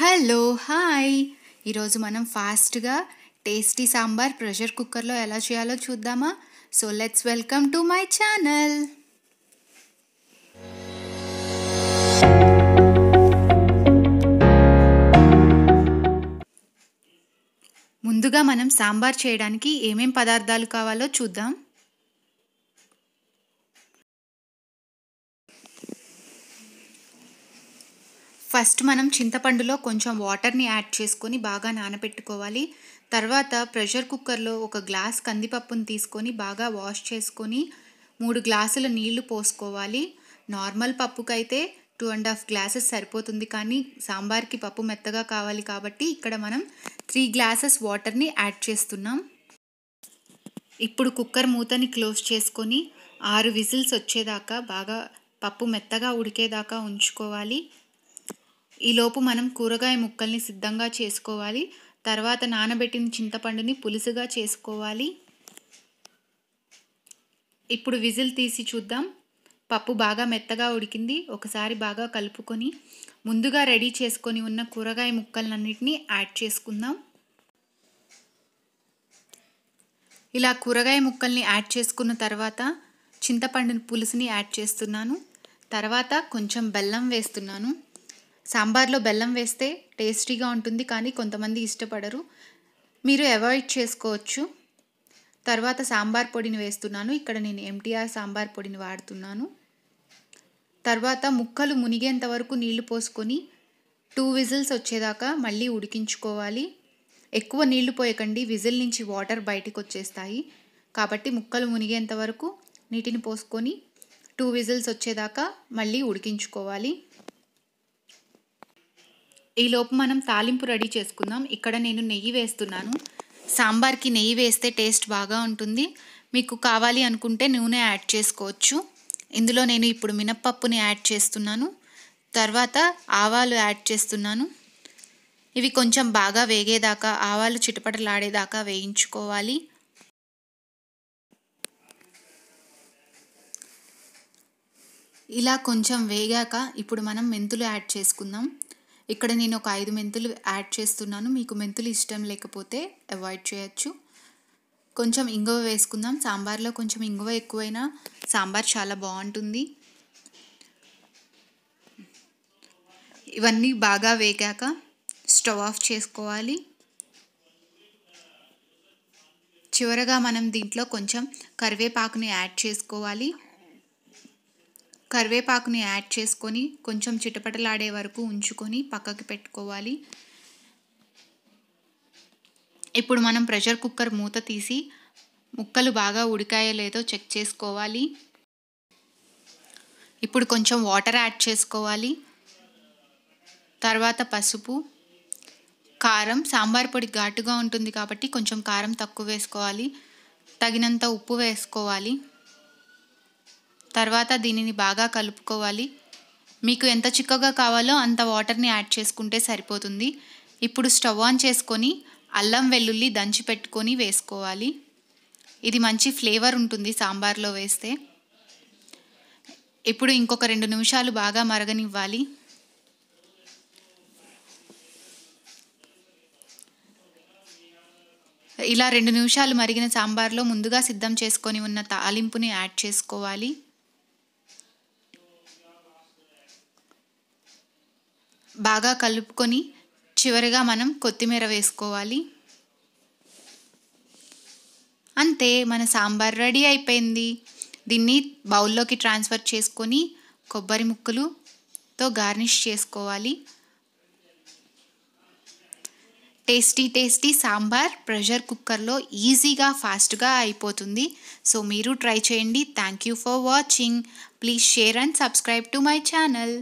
hello hi ఈరోజు మనం ఫాస్ట్గా టేస్టీ సాంబార్ ప్రెషర్ కుక్కర్లో ఎలా చేయాలో చూద్దామా so let's welcome to my channel ముందుగా మనం సాంబార్ చేయడానికి ఏమేం పదార్థాలు కావాలో చూద్దాం ఫస్ట్ మనం చింతపండులో కొంచెం వాటర్ని యాడ్ చేసుకొని బాగా నానబెట్టుకోవాలి తర్వాత ప్రెషర్ కుక్కర్లో ఒక గ్లాస్ కందిపప్పుని తీసుకొని బాగా వాష్ చేసుకొని మూడు గ్లాసుల నీళ్లు పోసుకోవాలి నార్మల్ పప్పుకైతే టూ అండ్ హాఫ్ గ్లాసెస్ సరిపోతుంది కానీ సాంబార్కి పప్పు మెత్తగా కావాలి కాబట్టి ఇక్కడ మనం త్రీ గ్లాసెస్ వాటర్ని యాడ్ చేస్తున్నాం ఇప్పుడు కుక్కర్ మూతని క్లోజ్ చేసుకొని ఆరు విజిల్స్ వచ్చేదాకా బాగా పప్పు మెత్తగా ఉడికేదాకా ఉంచుకోవాలి ఈలోపు మనం కూరగాయ ముక్కల్ని సిద్ధంగా చేసుకోవాలి తర్వాత నానబెట్టిన చింతపండుని పులుసుగా చేసుకోవాలి ఇప్పుడు విజిల్ తీసి చూద్దాం పప్పు బాగా మెత్తగా ఉడికింది ఒకసారి బాగా కలుపుకొని ముందుగా రెడీ చేసుకొని ఉన్న కూరగాయ ముక్కలన్నిటినీ యాడ్ చేసుకుందాం ఇలా కూరగాయ ముక్కల్ని యాడ్ చేసుకున్న తర్వాత చింతపండు పులుసుని యాడ్ చేస్తున్నాను తర్వాత కొంచెం బెల్లం వేస్తున్నాను సాంబార్లో బెల్లం వేస్తే టేస్టీగా ఉంటుంది కానీ కొంతమంది ఇష్టపడరు మీరు అవాయిడ్ చేసుకోవచ్చు తర్వాత సాంబార్ పొడిని వేస్తున్నాను ఇక్కడ నేను ఎంటీఆర్ సాంబార్ పొడిని వాడుతున్నాను తర్వాత ముక్కలు మునిగేంత వరకు నీళ్లు పోసుకొని టూ విజిల్స్ వచ్చేదాకా మళ్ళీ ఉడికించుకోవాలి ఎక్కువ నీళ్లు పోయకండి విజిల్ నుంచి వాటర్ బయటకు వచ్చేస్తాయి కాబట్టి ముక్కలు మునిగేంత వరకు నీటిని పోసుకొని టూ విజిల్స్ వచ్చేదాకా మళ్ళీ ఉడికించుకోవాలి ఈలోపు మనం తాలింపు రెడీ చేసుకుందాం ఇక్కడ నేను నెయ్యి వేస్తున్నాను సాంబార్కి నెయ్యి వేస్తే టేస్ట్ బాగా ఉంటుంది మీకు కావాలి అనుకుంటే నూనె యాడ్ చేసుకోవచ్చు ఇందులో నేను ఇప్పుడు మినప్పప్పుని యాడ్ చేస్తున్నాను తర్వాత ఆవాలు యాడ్ చేస్తున్నాను ఇవి కొంచెం బాగా వేగేదాకా ఆవాలు చిటపటలాడేదాకా వేయించుకోవాలి ఇలా కొంచెం వేగాక ఇప్పుడు మనం మెంతులు యాడ్ చేసుకుందాం ఇక్కడ నేను ఒక ఐదు మెంతులు యాడ్ చేస్తున్నాను మీకు మెంతులు ఇష్టం లేకపోతే అవాయిడ్ చేయొచ్చు కొంచెం ఇంగువ వేసుకుందాం సాంబార్లో కొంచెం ఇంగువ ఎక్కువైనా సాంబార్ చాలా బాగుంటుంది ఇవన్నీ బాగా వేగాక స్టవ్ ఆఫ్ చేసుకోవాలి చివరగా మనం దీంట్లో కొంచెం కరివేపాకుని యాడ్ చేసుకోవాలి కరివేపాకుని యాడ్ చేసుకొని కొంచెం చిటపటలాడే వరకు ఉంచుకొని పక్కకి పెట్టుకోవాలి ఇప్పుడు మనం ప్రెషర్ కుక్కర్ మూత తీసి ముక్కలు బాగా ఉడికాయో లేదో చెక్ చేసుకోవాలి ఇప్పుడు కొంచెం వాటర్ యాడ్ చేసుకోవాలి తర్వాత పసుపు కారం సాంబార్ పొడి ఘాటుగా ఉంటుంది కాబట్టి కొంచెం కారం తక్కువ వేసుకోవాలి తగినంత ఉప్పు వేసుకోవాలి తర్వాత దీనిని బాగా కలుపుకోవాలి మీకు ఎంత చిక్కగా కావాలో అంత వాటర్ని యాడ్ చేసుకుంటే సరిపోతుంది ఇప్పుడు స్టవ్ ఆన్ చేసుకొని అల్లం వెల్లుల్లి దంచి పెట్టుకొని వేసుకోవాలి ఇది మంచి ఫ్లేవర్ ఉంటుంది సాంబార్లో వేస్తే ఇప్పుడు ఇంకొక రెండు నిమిషాలు బాగా మరగనివ్వాలి ఇలా రెండు నిమిషాలు మరిగిన సాంబార్లో ముందుగా సిద్ధం చేసుకొని ఉన్న తాలింపుని యాడ్ చేసుకోవాలి బాగా కలుపుకొని చివరిగా మనం కొత్తిమీర వేసుకోవాలి అంతే మన సాంబార్ రెడీ అయిపోయింది దీన్ని బౌల్లోకి ట్రాన్స్ఫర్ చేసుకొని కొబ్బరి ముక్కలుతో గార్నిష్ చేసుకోవాలి టేస్టీ టేస్టీ సాంబార్ ప్రెషర్ కుక్కర్లో ఈజీగా ఫాస్ట్గా అయిపోతుంది సో మీరు ట్రై చేయండి thank you for watching please share and subscribe to my channel